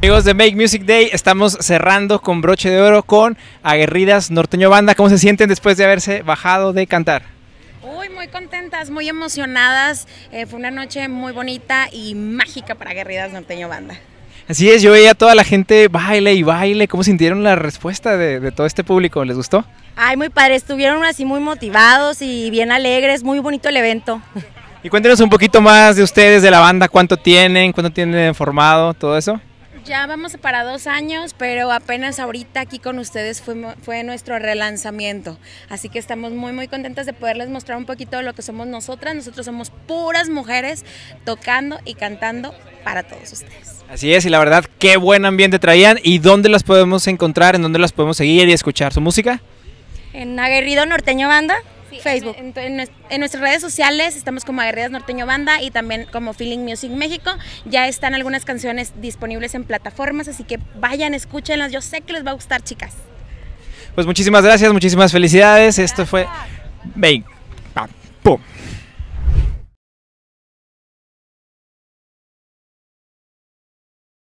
Amigos de Make Music Day, estamos cerrando con broche de oro con Aguerridas Norteño Banda. ¿Cómo se sienten después de haberse bajado de cantar? Uy, muy contentas, muy emocionadas. Eh, fue una noche muy bonita y mágica para Aguerridas Norteño Banda. Así es, yo veía a toda la gente baile y baile. ¿Cómo sintieron la respuesta de, de todo este público? ¿Les gustó? Ay, muy padre. Estuvieron así muy motivados y bien alegres. Muy bonito el evento. Y cuéntenos un poquito más de ustedes, de la banda. ¿Cuánto tienen? ¿Cuánto tienen formado? Todo eso. Ya vamos para dos años, pero apenas ahorita aquí con ustedes fue, fue nuestro relanzamiento. Así que estamos muy, muy contentas de poderles mostrar un poquito de lo que somos nosotras. Nosotros somos puras mujeres tocando y cantando para todos ustedes. Así es, y la verdad, qué buen ambiente traían. ¿Y dónde las podemos encontrar? ¿En dónde las podemos seguir y escuchar su música? En Aguerrido Norteño Banda. Facebook. En, nuestras redes sociales estamos como Aguerridas Norteño Banda y también como Feeling Music México. Ya están algunas canciones disponibles en plataformas, así que vayan, escúchenlas. Yo sé que les va a gustar, chicas. Pues muchísimas gracias, muchísimas felicidades. Esto fue Bang.